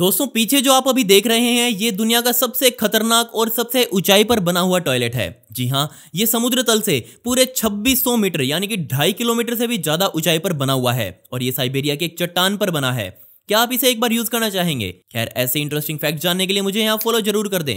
दोस्तों पीछे जो आप अभी देख रहे हैं ये दुनिया का सबसे खतरनाक और सबसे ऊंचाई पर बना हुआ टॉयलेट है जी हाँ ये समुद्र तल से पूरे 2600 मीटर यानी कि ढाई किलोमीटर से भी ज्यादा ऊंचाई पर बना हुआ है और ये साइबेरिया के एक चट्टान पर बना है क्या आप इसे एक बार यूज करना चाहेंगे खैर ऐसे इंटरेस्टिंग फैक्ट जानने के लिए मुझे यहाँ फॉलो जरूर कर दें